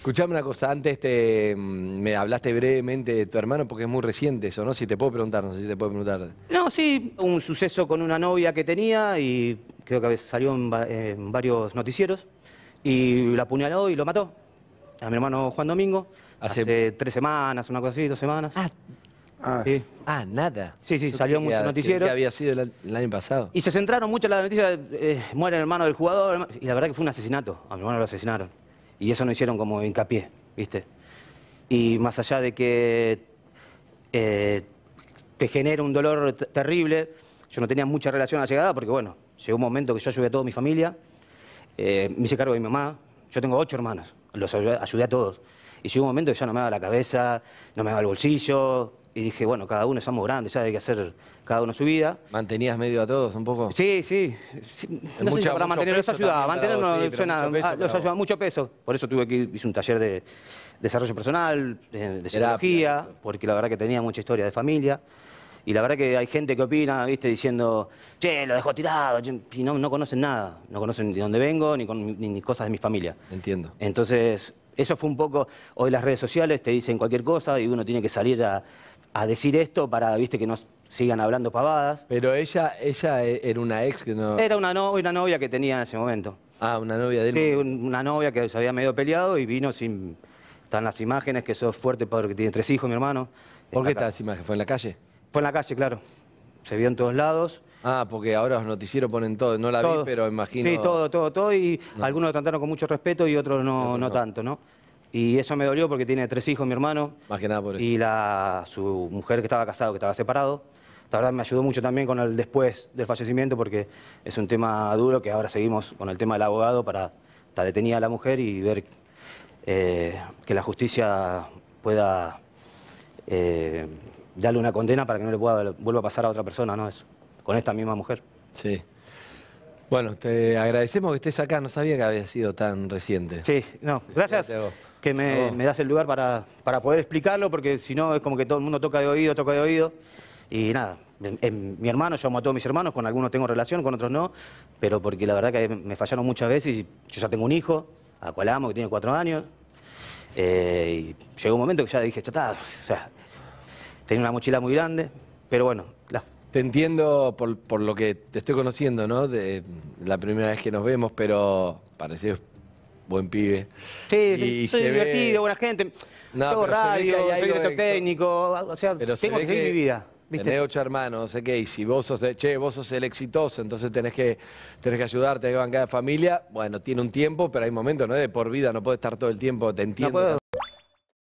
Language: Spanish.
Escuchame una cosa, antes mm, me hablaste brevemente de tu hermano porque es muy reciente eso, ¿no? Si te puedo preguntar, no sé si te puedo preguntar. No, sí, un suceso con una novia que tenía y creo que salió en, varios noticieros y la apuñaló y lo mató. A mi hermano Juan Domingo, hace, tres semanas, una cosa así, dos semanas. Ah, Ah, ah, nada. Sí, sí, salió muchos noticieros. Que había sido el, año pasado. Y se centraron mucho en la noticia, eh, muere el hermano del jugador, y la verdad que fue un asesinato. A mi hermano lo asesinaron. Y eso no hicieron como hincapié, ¿viste? Y más allá de que eh, te genera un dolor terrible, yo no tenía mucha relación a la llegada porque, bueno, llegó un momento que yo ayudé a toda mi familia, eh, me hice cargo de mi mamá, yo tengo ocho hermanos, los ayudé, ayudé a todos. Y llegó un momento que ya no me daba la cabeza, no me daba el bolsillo, y dije, bueno, cada uno somos grandes, ya hay que hacer cada uno su vida. ¿Mantenías medio a todos un poco? Sí, sí. ¿Mucho mucha, para ayudaba, mantenernos mucho peso, ayudaba, mucho peso. Por eso tuve que hice un taller de desarrollo personal, de, psicología, porque la verdad que tenía mucha historia de familia. Y la verdad que hay gente que opina, viste, diciendo, che, lo dejó tirado, y no, no conocen nada, no conocen de dónde vengo, ni cosas de mi familia. Entiendo. Entonces, eso fue un poco, hoy las redes sociales te dicen cualquier cosa y uno tiene que salir a, a decir esto para, viste, que no sigan hablando pavadas. Pero ella, ella e-, era una ex que no... Era una, una novia que tenía en ese momento. Ah, una novia de él. Sí, una novia que se había medio peleado y vino sin... Están las imágenes, que sos fuerte que tiene tres hijos, mi hermano. ¿Por qué estas imágenes? ¿Fue en la calle? Fue en la calle, claro. Se vio en todos lados. Ah, porque ahora los noticieros ponen todo. No la vi, pero imagino... Sí, todo, todo, todo. Y algunos lo trataron con mucho respeto y otros otros no, no. tanto, ¿no? Y eso me dolió porque tiene tres hijos, mi hermano. Más que nada por eso. Y la, su mujer que estaba casado, que estaba separado. La verdad me ayudó mucho también con el después del fallecimiento porque es un tema duro que ahora seguimos con el tema del abogado para estar detenida a la mujer y ver eh, que la justicia pueda eh, darle una condena para que no le pueda, vuelva a pasar a otra persona, ¿no? Eso, con esta misma mujer. Sí. Bueno, te agradecemos que estés acá, no sabía que había sido tan reciente. Sí, no, gracias que me, das el lugar para, poder explicarlo, porque si no es como que todo el mundo toca de oído, toca de oído. Y nada, en, mi hermano, yo llamo a todos mis hermanos, con algunos tengo relación, con otros no, pero porque la verdad que me fallaron muchas veces y yo ya tengo un hijo, a cual amo, que tiene cuatro años. Eh, y llegó un momento que ya dije, chata, o sea, tenía una mochila muy grande, pero bueno, la, te entiendo por, por, lo que te estoy conociendo, ¿no? De la primera vez que nos vemos, pero pareces buen pibe. Sí, soy divertido, buena gente. No, radio, soy técnico, o sea, tengo que seguir mi vida. ¿Viste? Tenés ocho hermanos, no sé qué, y si vos sos, vos sos el exitoso, entonces tenés que, tenés que ayudarte, tenés que bancar familia. Bueno, tiene un tiempo, pero hay momentos, ¿no? De por vida, no puede estar todo el tiempo, te entiendo.